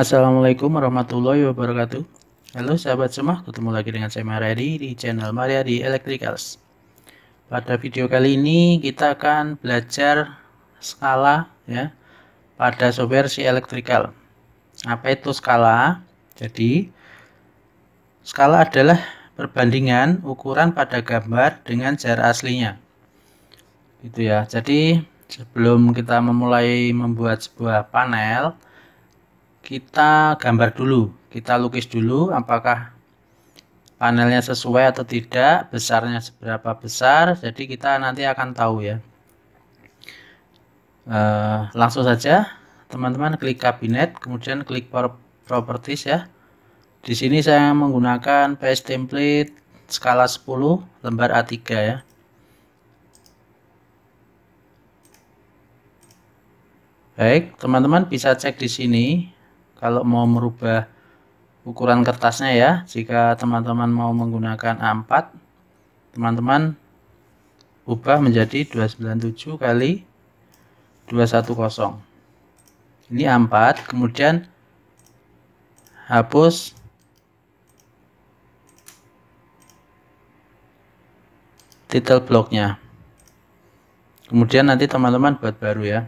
Assalamualaikum warahmatullahi wabarakatuh Halo sahabat semua, ketemu lagi dengan saya Mariadi di channel Mariadi Electricals Pada video kali ini kita akan belajar skala ya pada software si electrical Apa itu skala? Jadi skala adalah perbandingan ukuran pada gambar dengan jarak aslinya Gitu ya, jadi sebelum kita memulai membuat sebuah panel kita gambar dulu kita lukis dulu apakah panelnya sesuai atau tidak besarnya seberapa besar jadi kita nanti akan tahu ya e, langsung saja teman-teman klik kabinet kemudian klik properties ya di sini saya menggunakan paste template skala 10 lembar A3 ya baik teman-teman bisa cek di sini kalau mau merubah ukuran kertasnya ya jika teman-teman mau menggunakan A4 teman-teman ubah menjadi 297 kali 210 ini A4 kemudian hapus title bloknya kemudian nanti teman-teman buat baru ya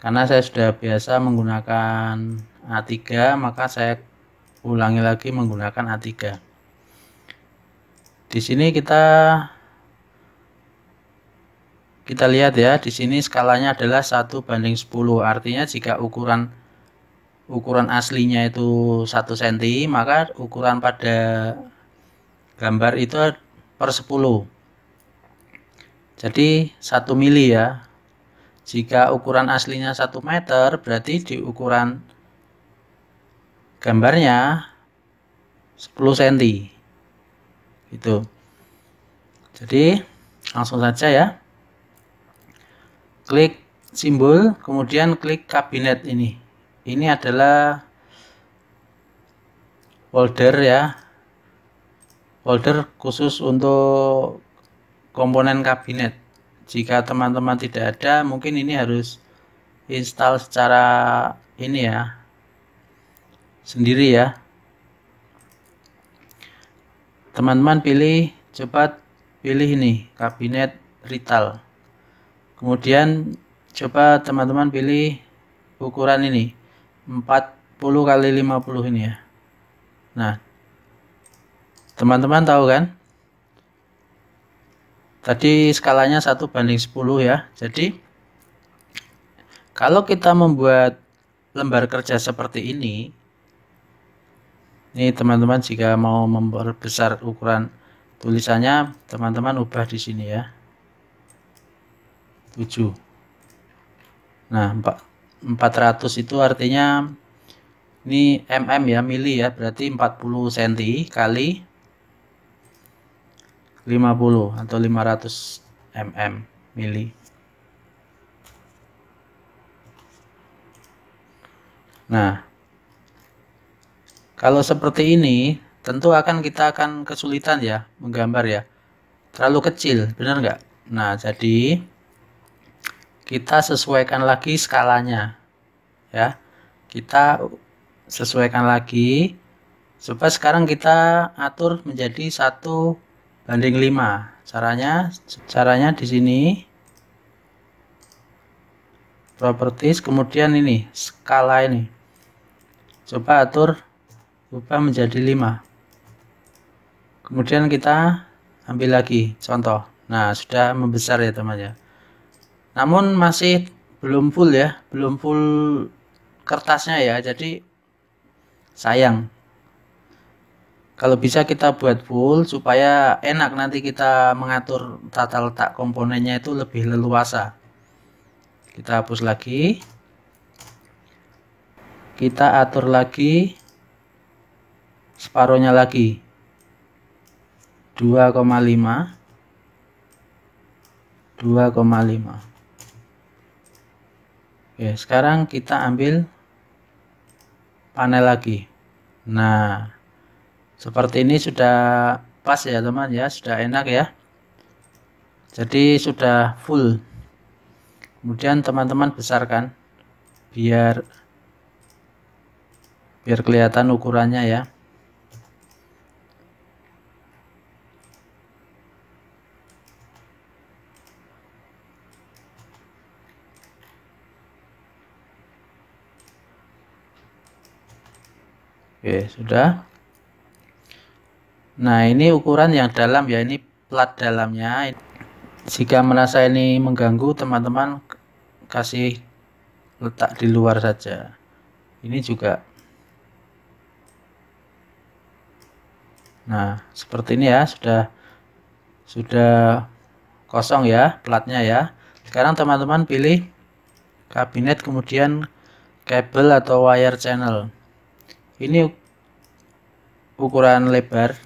karena saya sudah biasa menggunakan A3 maka saya ulangi lagi menggunakan A3 di sini kita kita lihat ya di sini skalanya adalah 1 banding 10 artinya jika ukuran ukuran aslinya itu 1 cm maka ukuran pada gambar itu per 10 jadi 1 mili ya jika ukuran aslinya 1 meter, berarti di ukuran gambarnya 10 cm. Itu. Jadi, langsung saja ya. Klik simbol, kemudian klik kabinet ini. Ini adalah folder ya. Folder khusus untuk komponen kabinet jika teman-teman tidak ada mungkin ini harus install secara ini ya sendiri ya teman-teman pilih cepat pilih ini kabinet rital kemudian coba teman-teman pilih ukuran ini 40 kali 50 ini ya nah teman-teman tahu kan tadi skalanya satu banding 10 ya jadi kalau kita membuat lembar kerja seperti ini ini teman-teman jika mau memperbesar ukuran tulisannya teman-teman ubah di sini ya 7 nah 400 itu artinya ini mm ya mili ya berarti 40 cm kali 50 atau 500 mm mili nah kalau seperti ini tentu akan kita akan kesulitan ya menggambar ya terlalu kecil benar nggak nah jadi kita sesuaikan lagi skalanya ya kita sesuaikan lagi supaya sekarang kita atur menjadi satu banding 5 caranya caranya di sini properties kemudian ini skala ini coba atur ubah menjadi 5 kemudian kita ambil lagi contoh nah sudah membesar ya teman ya namun masih belum full ya belum full kertasnya ya jadi sayang kalau bisa kita buat full supaya enak nanti kita mengatur tata letak komponennya itu lebih leluasa kita hapus lagi kita atur lagi separuhnya lagi 2,5 2,5 Oke, sekarang kita ambil panel lagi. Nah, seperti ini sudah pas ya teman ya sudah enak ya jadi sudah full kemudian teman-teman besarkan biar biar kelihatan ukurannya ya Oke, sudah. Nah ini ukuran yang dalam ya ini plat dalamnya. Jika merasa ini mengganggu teman-teman kasih letak di luar saja. Ini juga. Nah seperti ini ya sudah sudah kosong ya platnya ya. Sekarang teman-teman pilih kabinet kemudian kabel atau wire channel. Ini ukuran lebar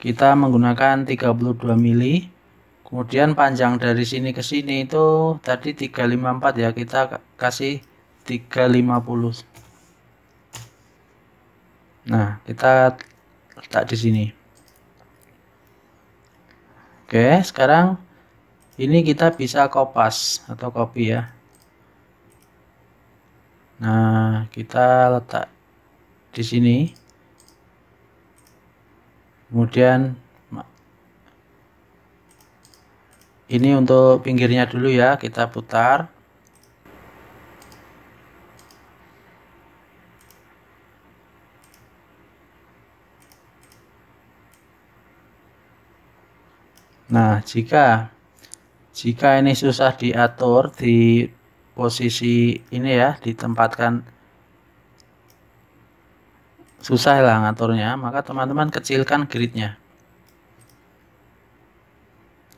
kita menggunakan 32 mili kemudian panjang dari sini ke sini itu tadi 354 ya kita kasih 350 nah kita letak di sini oke sekarang ini kita bisa kopas atau copy ya nah kita letak di sini kemudian ini untuk pinggirnya dulu ya kita putar nah jika jika ini susah diatur di posisi ini ya ditempatkan susah lah ngaturnya maka teman-teman kecilkan gridnya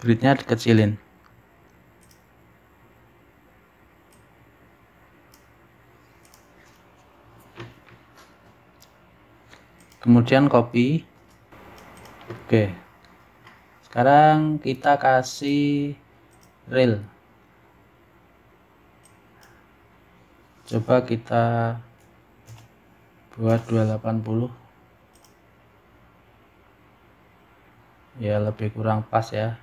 gridnya dikecilin kemudian copy oke sekarang kita kasih reel coba kita buat 280 ya lebih kurang pas ya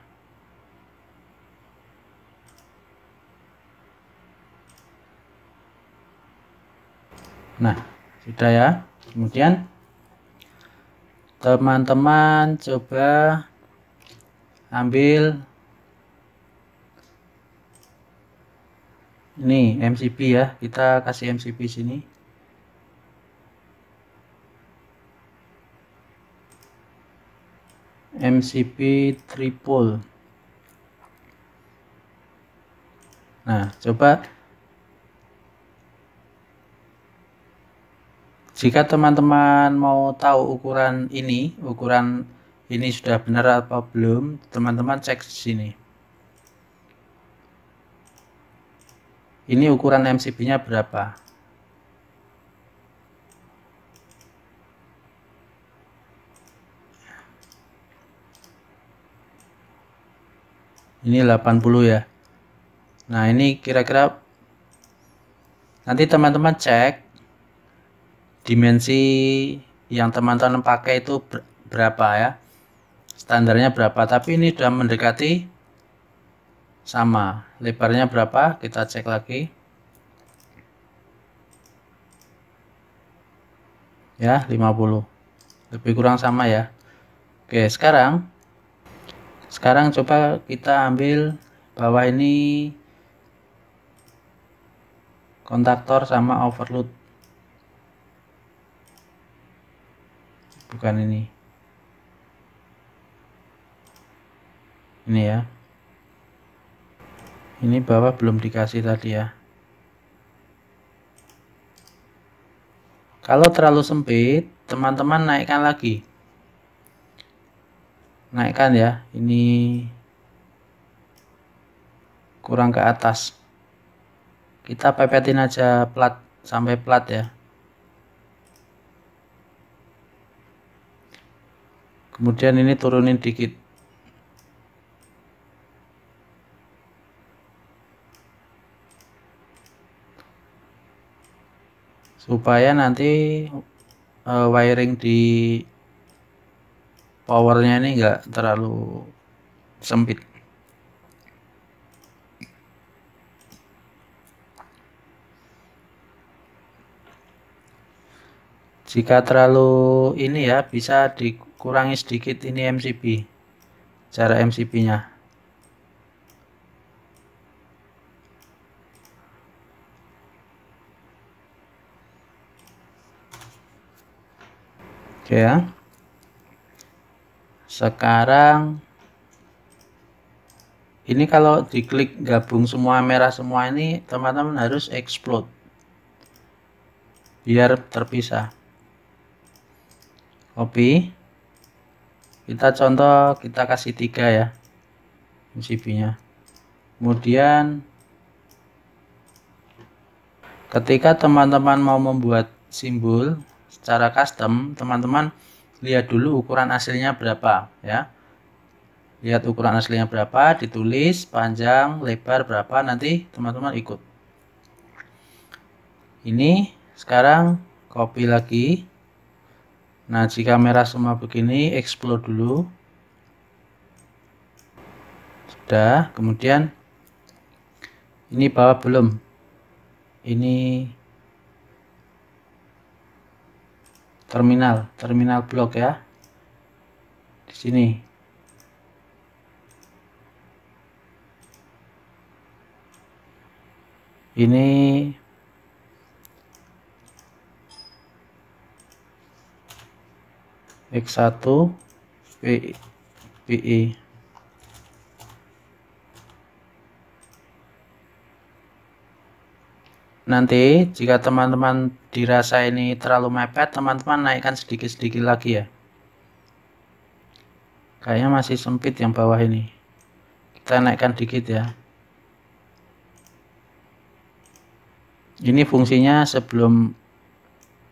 nah sudah ya kemudian teman-teman coba ambil ini MCB ya kita kasih MCB sini MCP triple nah coba jika teman-teman mau tahu ukuran ini ukuran ini sudah benar apa belum teman-teman cek di sini ini ukuran MCB nya berapa ini 80 ya nah ini kira-kira nanti teman-teman cek dimensi yang teman-teman pakai itu berapa ya standarnya berapa tapi ini sudah mendekati sama lebarnya berapa kita cek lagi ya 50 lebih kurang sama ya Oke sekarang sekarang coba kita ambil bawah ini kontaktor sama overload bukan ini ini ya ini bawah belum dikasih tadi ya kalau terlalu sempit teman-teman naikkan lagi naikkan ya ini kurang ke atas kita pepetin aja plat sampai plat ya kemudian ini turunin dikit supaya nanti uh, wiring di powernya ini enggak terlalu sempit jika terlalu ini ya bisa dikurangi sedikit ini MCB Cara MCB nya oke okay, ya sekarang ini kalau diklik gabung semua merah semua ini teman-teman harus explode biar terpisah copy kita contoh kita kasih tiga ya MCB nya kemudian ketika teman-teman mau membuat simbol secara custom teman-teman lihat dulu ukuran aslinya berapa ya lihat ukuran aslinya berapa ditulis panjang lebar berapa nanti teman-teman ikut ini sekarang copy lagi nah jika merah semua begini explore dulu sudah kemudian ini bawah belum ini terminal terminal blok ya di sini ini X1 v, v Nanti jika teman-teman dirasa ini terlalu mepet, teman-teman naikkan sedikit-sedikit lagi ya. Kayaknya masih sempit yang bawah ini. Kita naikkan dikit ya. Ini fungsinya sebelum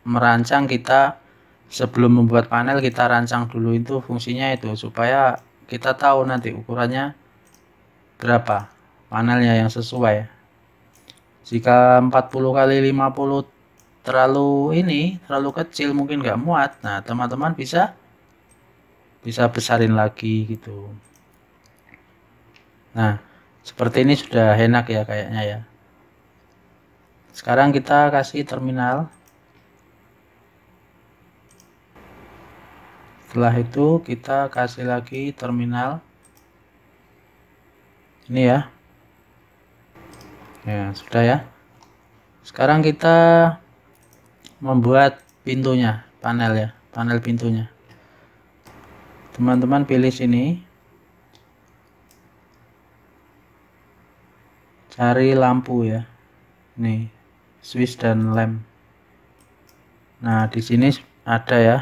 merancang kita sebelum membuat panel kita rancang dulu itu fungsinya itu supaya kita tahu nanti ukurannya berapa panelnya yang sesuai jika 40 kali 50 terlalu ini, terlalu kecil mungkin nggak muat. Nah, teman-teman bisa bisa besarin lagi gitu. Nah, seperti ini sudah enak ya kayaknya ya. Sekarang kita kasih terminal. Setelah itu kita kasih lagi terminal. Ini ya, ya sudah ya sekarang kita membuat pintunya panel ya panel pintunya teman-teman pilih sini cari lampu ya nih switch dan lem nah di sini ada ya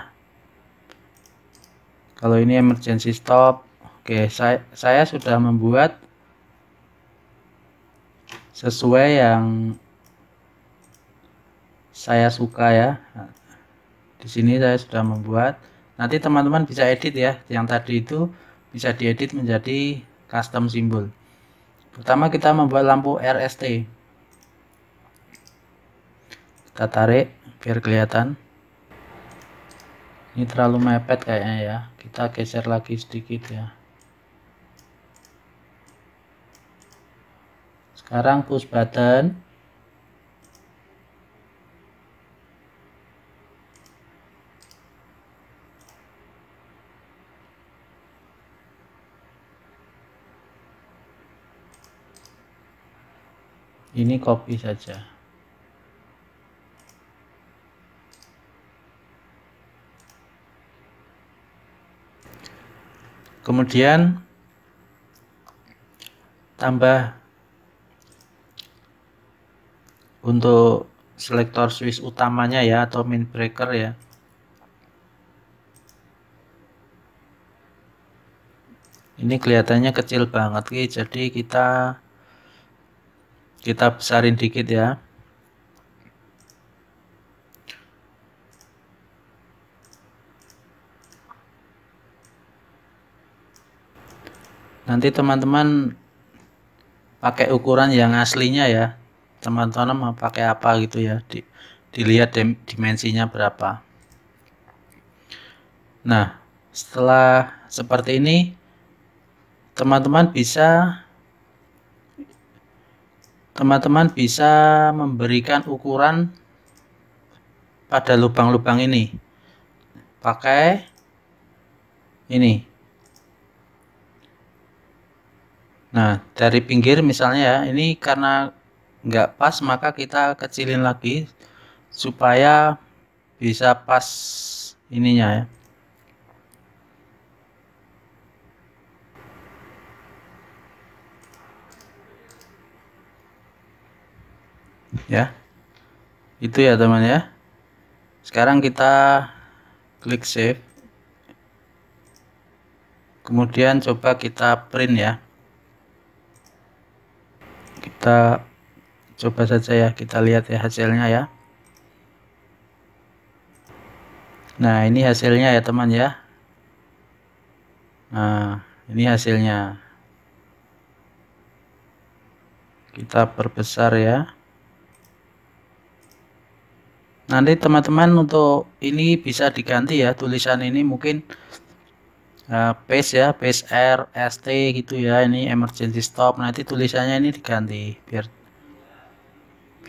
kalau ini emergency stop oke saya, saya sudah membuat sesuai yang saya suka ya di sini saya sudah membuat nanti teman-teman bisa edit ya yang tadi itu bisa diedit menjadi custom simbol pertama kita membuat lampu RST kita tarik biar kelihatan ini terlalu mepet kayaknya ya kita geser lagi sedikit ya sekarang push button ini copy saja kemudian tambah untuk selektor swiss utamanya ya atau main breaker ya ini kelihatannya kecil banget Ki jadi kita kita besarin dikit ya nanti teman-teman pakai ukuran yang aslinya ya teman-teman mau pakai apa gitu ya di, dilihat dimensinya berapa nah setelah seperti ini teman-teman bisa teman-teman bisa memberikan ukuran pada lubang-lubang ini pakai ini nah dari pinggir misalnya ya ini karena nggak pas maka kita kecilin lagi supaya bisa pas ininya ya ya itu ya teman ya sekarang kita klik save kemudian coba kita print ya kita coba saja ya kita lihat ya hasilnya ya nah ini hasilnya ya teman ya nah ini hasilnya kita perbesar ya nanti teman-teman untuk ini bisa diganti ya tulisan ini mungkin uh, paste ya paste R ST gitu ya ini emergency stop nanti tulisannya ini diganti biar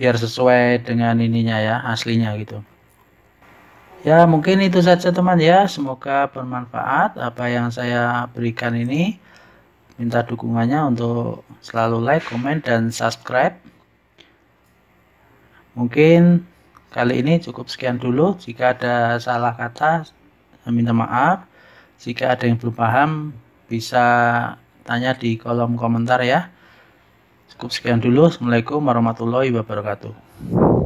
biar sesuai dengan ininya ya aslinya gitu ya mungkin itu saja teman ya semoga bermanfaat apa yang saya berikan ini minta dukungannya untuk selalu like comment dan subscribe mungkin kali ini cukup sekian dulu jika ada salah kata saya minta maaf jika ada yang belum paham bisa tanya di kolom komentar ya Cukup sekian dulu. Assalamualaikum warahmatullahi wabarakatuh.